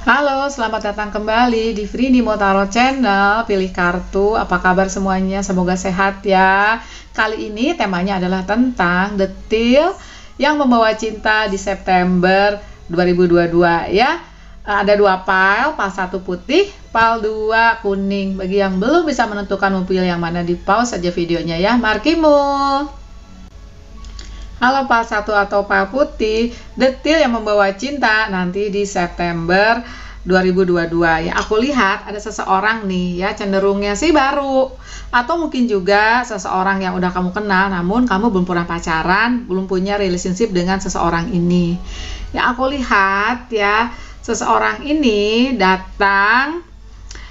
Halo, selamat datang kembali di Frini Motaro Channel. Pilih kartu. Apa kabar semuanya? Semoga sehat ya. Kali ini temanya adalah tentang detail yang membawa cinta di September 2022 ya. Ada dua pal, pal satu putih, pal dua kuning. Bagi yang belum bisa menentukan mobil yang mana di pause saja videonya ya. Markimu. Halo Pak Satu atau Pak Putih, detil yang membawa cinta nanti di September 2022 ya aku lihat ada seseorang nih ya cenderungnya sih baru atau mungkin juga seseorang yang udah kamu kenal namun kamu belum pernah pacaran belum punya relationship dengan seseorang ini ya aku lihat ya seseorang ini datang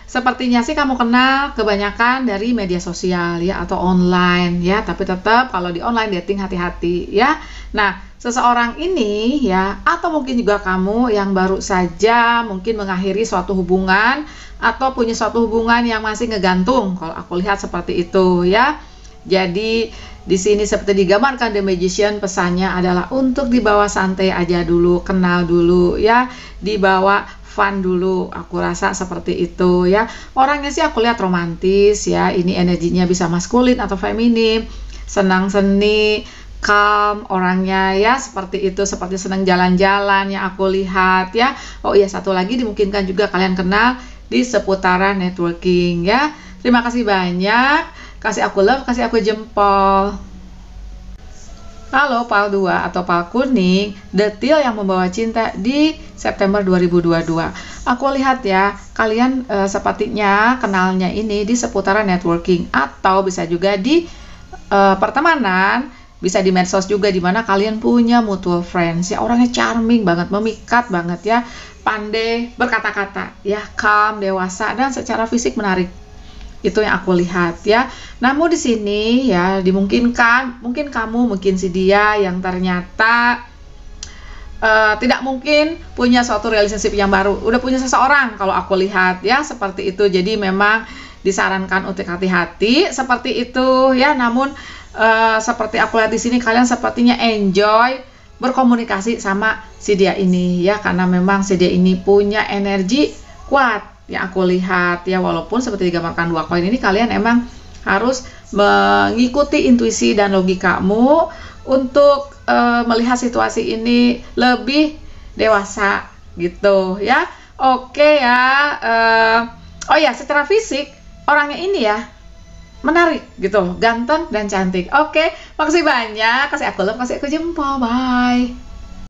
Sepertinya sih kamu kenal kebanyakan dari media sosial ya atau online ya, tapi tetap kalau di online dating hati-hati ya. Nah, seseorang ini ya atau mungkin juga kamu yang baru saja mungkin mengakhiri suatu hubungan atau punya suatu hubungan yang masih ngegantung kalau aku lihat seperti itu ya. Jadi di sini seperti digambarkan The Magician pesannya adalah untuk dibawa santai aja dulu, kenal dulu ya, dibawa fun dulu aku rasa seperti itu ya orangnya sih aku lihat romantis ya ini energinya bisa maskulin atau feminim senang seni calm orangnya ya seperti itu seperti senang jalan-jalan yang aku lihat ya oh iya satu lagi dimungkinkan juga kalian kenal di seputaran networking ya terima kasih banyak kasih aku love kasih aku jempol Lalu PAL 2 atau PAL kuning, detil yang membawa cinta di September 2022. Aku lihat ya, kalian e, sepertinya kenalnya ini di seputaran networking atau bisa juga di e, pertemanan, bisa di medsos juga di mana kalian punya mutual friends. Ya orangnya charming banget, memikat banget ya, pandai berkata-kata, ya calm, dewasa dan secara fisik menarik itu yang aku lihat ya. Namun di sini ya dimungkinkan mungkin kamu mungkin si dia yang ternyata uh, tidak mungkin punya suatu relationship yang baru. Udah punya seseorang kalau aku lihat ya seperti itu. Jadi memang disarankan untuk hati-hati seperti itu ya. Namun uh, seperti aku lihat di sini kalian sepertinya enjoy berkomunikasi sama si dia ini ya karena memang si dia ini punya energi kuat yang aku lihat ya walaupun seperti digambarkan dua koin ini kalian emang harus mengikuti intuisi dan logikamu untuk e, melihat situasi ini lebih dewasa gitu ya oke ya e, oh ya secara fisik orangnya ini ya menarik gitu ganteng dan cantik oke makasih banyak kasih aku love kasih aku jempol bye